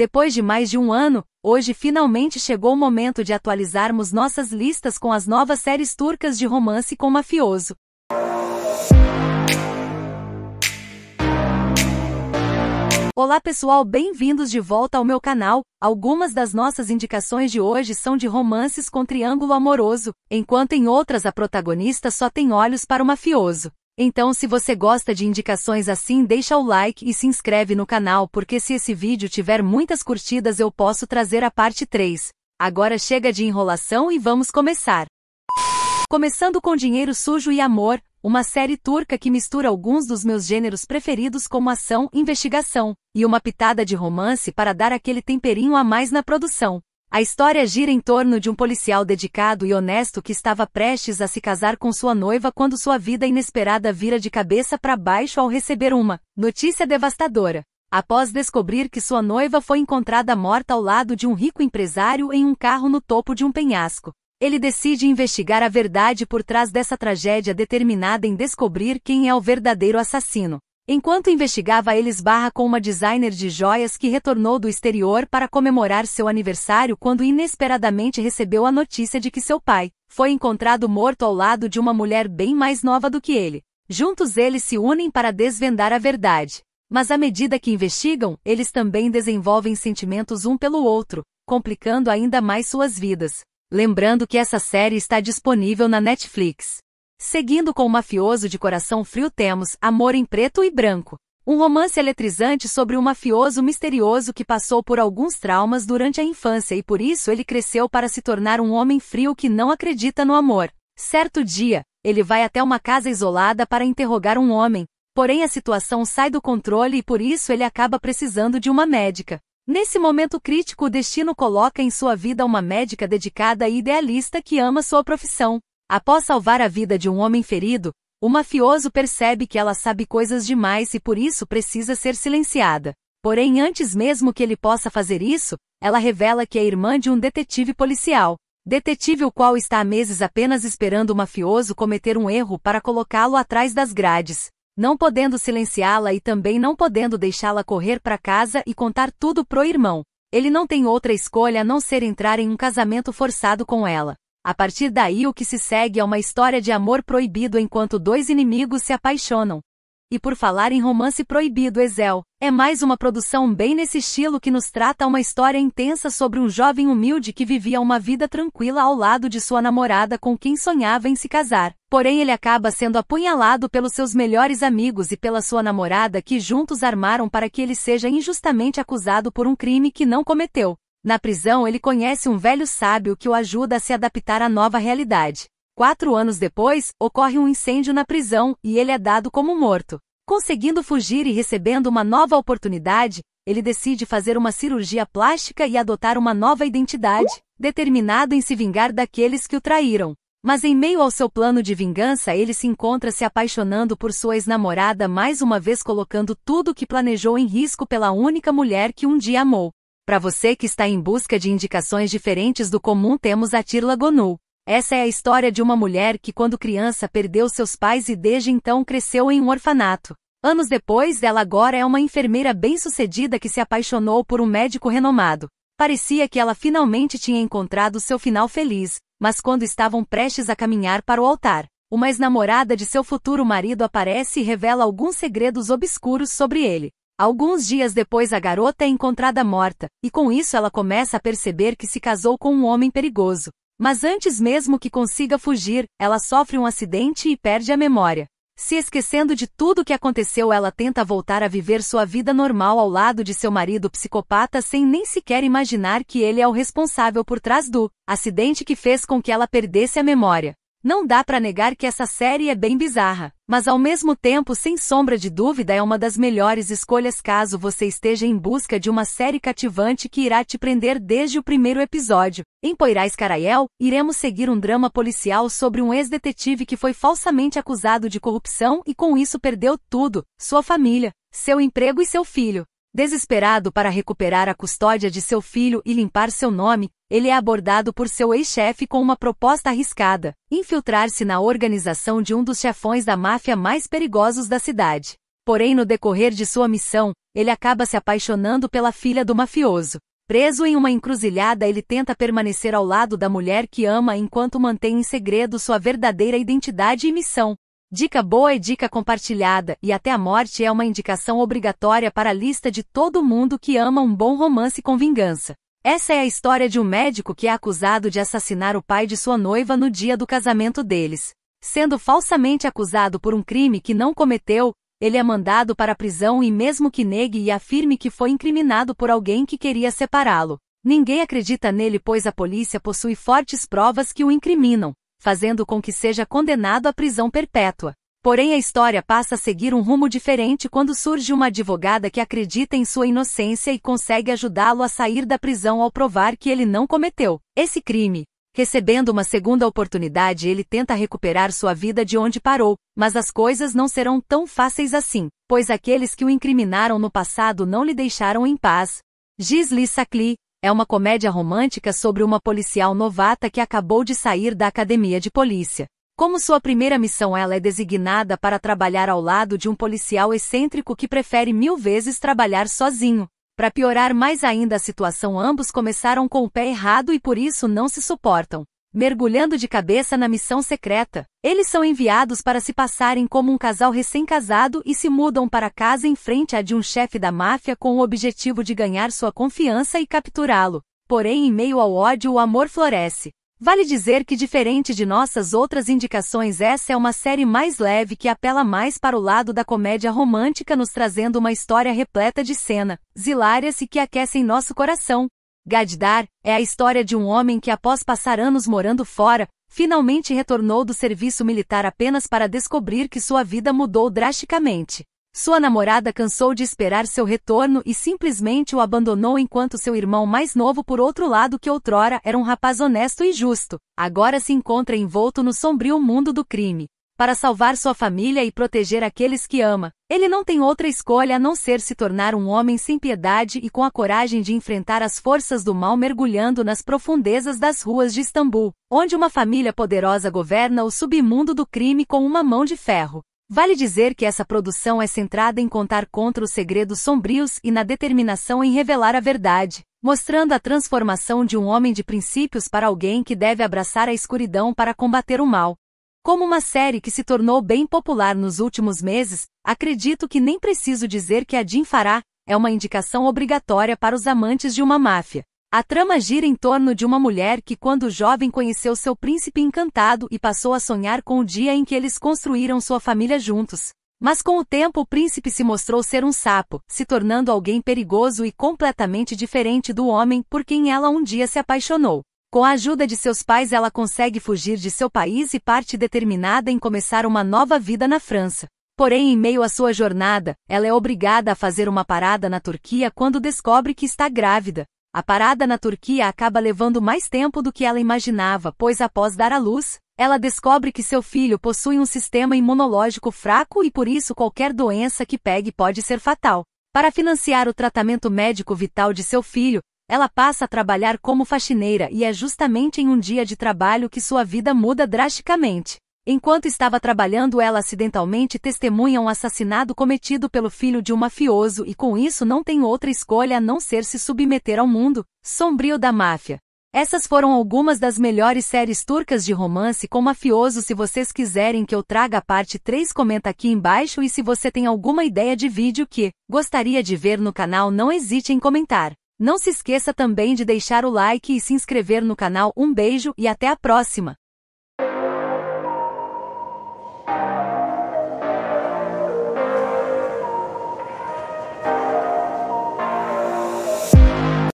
Depois de mais de um ano, hoje finalmente chegou o momento de atualizarmos nossas listas com as novas séries turcas de romance com mafioso. Olá pessoal, bem-vindos de volta ao meu canal. Algumas das nossas indicações de hoje são de romances com triângulo amoroso, enquanto em outras a protagonista só tem olhos para o mafioso. Então se você gosta de indicações assim deixa o like e se inscreve no canal porque se esse vídeo tiver muitas curtidas eu posso trazer a parte 3. Agora chega de enrolação e vamos começar. Começando com Dinheiro Sujo e Amor, uma série turca que mistura alguns dos meus gêneros preferidos como ação, investigação, e uma pitada de romance para dar aquele temperinho a mais na produção. A história gira em torno de um policial dedicado e honesto que estava prestes a se casar com sua noiva quando sua vida inesperada vira de cabeça para baixo ao receber uma notícia devastadora. Após descobrir que sua noiva foi encontrada morta ao lado de um rico empresário em um carro no topo de um penhasco, ele decide investigar a verdade por trás dessa tragédia determinada em descobrir quem é o verdadeiro assassino. Enquanto investigava, eles barra com uma designer de joias que retornou do exterior para comemorar seu aniversário quando inesperadamente recebeu a notícia de que seu pai foi encontrado morto ao lado de uma mulher bem mais nova do que ele. Juntos eles se unem para desvendar a verdade. Mas à medida que investigam, eles também desenvolvem sentimentos um pelo outro, complicando ainda mais suas vidas. Lembrando que essa série está disponível na Netflix. Seguindo com o mafioso de coração frio temos Amor em Preto e Branco. Um romance eletrizante sobre um mafioso misterioso que passou por alguns traumas durante a infância e por isso ele cresceu para se tornar um homem frio que não acredita no amor. Certo dia, ele vai até uma casa isolada para interrogar um homem, porém a situação sai do controle e por isso ele acaba precisando de uma médica. Nesse momento crítico, o destino coloca em sua vida uma médica dedicada e idealista que ama sua profissão. Após salvar a vida de um homem ferido, o mafioso percebe que ela sabe coisas demais e por isso precisa ser silenciada. Porém, antes mesmo que ele possa fazer isso, ela revela que é irmã de um detetive policial. Detetive o qual está há meses apenas esperando o mafioso cometer um erro para colocá-lo atrás das grades. Não podendo silenciá-la e também não podendo deixá-la correr para casa e contar tudo pro irmão. Ele não tem outra escolha a não ser entrar em um casamento forçado com ela. A partir daí, o que se segue é uma história de amor proibido enquanto dois inimigos se apaixonam. E por falar em romance proibido, Ezel, é mais uma produção bem nesse estilo que nos trata uma história intensa sobre um jovem humilde que vivia uma vida tranquila ao lado de sua namorada com quem sonhava em se casar. Porém, ele acaba sendo apunhalado pelos seus melhores amigos e pela sua namorada que juntos armaram para que ele seja injustamente acusado por um crime que não cometeu. Na prisão, ele conhece um velho sábio que o ajuda a se adaptar à nova realidade. Quatro anos depois, ocorre um incêndio na prisão e ele é dado como morto. Conseguindo fugir e recebendo uma nova oportunidade, ele decide fazer uma cirurgia plástica e adotar uma nova identidade, determinado em se vingar daqueles que o traíram. Mas em meio ao seu plano de vingança, ele se encontra se apaixonando por sua ex-namorada, mais uma vez colocando tudo o que planejou em risco pela única mulher que um dia amou. Para você que está em busca de indicações diferentes do comum, temos a Tirla Gonu. Essa é a história de uma mulher que, quando criança, perdeu seus pais e desde então cresceu em um orfanato. Anos depois, ela agora é uma enfermeira bem-sucedida que se apaixonou por um médico renomado. Parecia que ela finalmente tinha encontrado seu final feliz, mas quando estavam prestes a caminhar para o altar, uma ex-namorada de seu futuro marido aparece e revela alguns segredos obscuros sobre ele. Alguns dias depois a garota é encontrada morta, e com isso ela começa a perceber que se casou com um homem perigoso. Mas antes mesmo que consiga fugir, ela sofre um acidente e perde a memória. Se esquecendo de tudo o que aconteceu, ela tenta voltar a viver sua vida normal ao lado de seu marido psicopata sem nem sequer imaginar que ele é o responsável por trás do acidente que fez com que ela perdesse a memória. Não dá para negar que essa série é bem bizarra, mas ao mesmo tempo, sem sombra de dúvida, é uma das melhores escolhas caso você esteja em busca de uma série cativante que irá te prender desde o primeiro episódio. Em Poirais Carael, iremos seguir um drama policial sobre um ex-detetive que foi falsamente acusado de corrupção e com isso perdeu tudo: sua família, seu emprego e seu filho. Desesperado para recuperar a custódia de seu filho e limpar seu nome, ele é abordado por seu ex-chefe com uma proposta arriscada: infiltrar-se na organização de um dos chefões da máfia mais perigosos da cidade. Porém, no decorrer de sua missão, ele acaba se apaixonando pela filha do mafioso. Preso em uma encruzilhada, ele tenta permanecer ao lado da mulher que ama enquanto mantém em segredo sua verdadeira identidade e missão. Dica boa e dica compartilhada, e até a morte é uma indicação obrigatória para a lista de todo mundo que ama um bom romance com vingança. Essa é a história de um médico que é acusado de assassinar o pai de sua noiva no dia do casamento deles. Sendo falsamente acusado por um crime que não cometeu, ele é mandado para a prisão e mesmo que negue e afirme que foi incriminado por alguém que queria separá-lo, ninguém acredita nele pois a polícia possui fortes provas que o incriminam, fazendo com que seja condenado à prisão perpétua. Porém, a história passa a seguir um rumo diferente quando surge uma advogada que acredita em sua inocência e consegue ajudá-lo a sair da prisão ao provar que ele não cometeu esse crime. Recebendo uma segunda oportunidade, ele tenta recuperar sua vida de onde parou, mas as coisas não serão tão fáceis assim, pois aqueles que o incriminaram no passado não lhe deixaram em paz. Gisli Sacli é uma comédia romântica sobre uma policial novata que acabou de sair da academia de polícia. Como sua primeira missão ela é designada para trabalhar ao lado de um policial excêntrico que prefere mil vezes trabalhar sozinho. Para piorar mais ainda a situação, ambos começaram com o pé errado e por isso não se suportam. Mergulhando de cabeça na missão secreta, eles são enviados para se passarem como um casal recém-casado e se mudam para casa em frente à de um chefe da máfia com o objetivo de ganhar sua confiança e capturá-lo. Porém, em meio ao ódio, o amor floresce. Vale dizer que, diferente de nossas outras indicações, essa é uma série mais leve que apela mais para o lado da comédia romântica, nos trazendo uma história repleta de cena, zilárias e que aquecem nosso coração. Gaddar é a história de um homem que, após passar anos morando fora, finalmente retornou do serviço militar apenas para descobrir que sua vida mudou drasticamente. Sua namorada cansou de esperar seu retorno e simplesmente o abandonou enquanto seu irmão mais novo por outro lado que outrora era um rapaz honesto e justo, agora se encontra envolto no sombrio mundo do crime. Para salvar sua família e proteger aqueles que ama, ele não tem outra escolha a não ser se tornar um homem sem piedade e com a coragem de enfrentar as forças do mal mergulhando nas profundezas das ruas de Istambul, onde uma família poderosa governa o submundo do crime com uma mão de ferro. Vale dizer que essa produção é centrada em contar contra os segredos sombrios e na determinação em revelar a verdade, mostrando a transformação de um homem de princípios para alguém que deve abraçar a escuridão para combater o mal. Como uma série que se tornou bem popular nos últimos meses, acredito que nem preciso dizer que a Jim Fará é uma indicação obrigatória para os amantes de uma máfia. A trama gira em torno de uma mulher que, quando jovem, conheceu seu príncipe encantado e passou a sonhar com o dia em que eles construíram sua família juntos. Mas com o tempo o príncipe se mostrou ser um sapo, se tornando alguém perigoso e completamente diferente do homem por quem ela um dia se apaixonou. Com a ajuda de seus pais ela consegue fugir de seu país e parte determinada em começar uma nova vida na França. Porém, em meio à sua jornada, ela é obrigada a fazer uma parada na Turquia quando descobre que está grávida. A parada na Turquia acaba levando mais tempo do que ela imaginava, pois após dar à luz, ela descobre que seu filho possui um sistema imunológico fraco e por isso qualquer doença que pegue pode ser fatal. Para financiar o tratamento médico vital de seu filho, ela passa a trabalhar como faxineira e é justamente em um dia de trabalho que sua vida muda drasticamente. Enquanto estava trabalhando, ela acidentalmente testemunha um assassinato cometido pelo filho de um mafioso e com isso não tem outra escolha a não ser se submeter ao mundo sombrio da máfia. Essas foram algumas das melhores séries turcas de romance com mafioso. Se vocês quiserem que eu traga a parte 3, comenta aqui embaixo e se você tem alguma ideia de vídeo que gostaria de ver no canal, não hesite em comentar. Não se esqueça também de deixar o like e se inscrever no canal. Um beijo e até a próxima!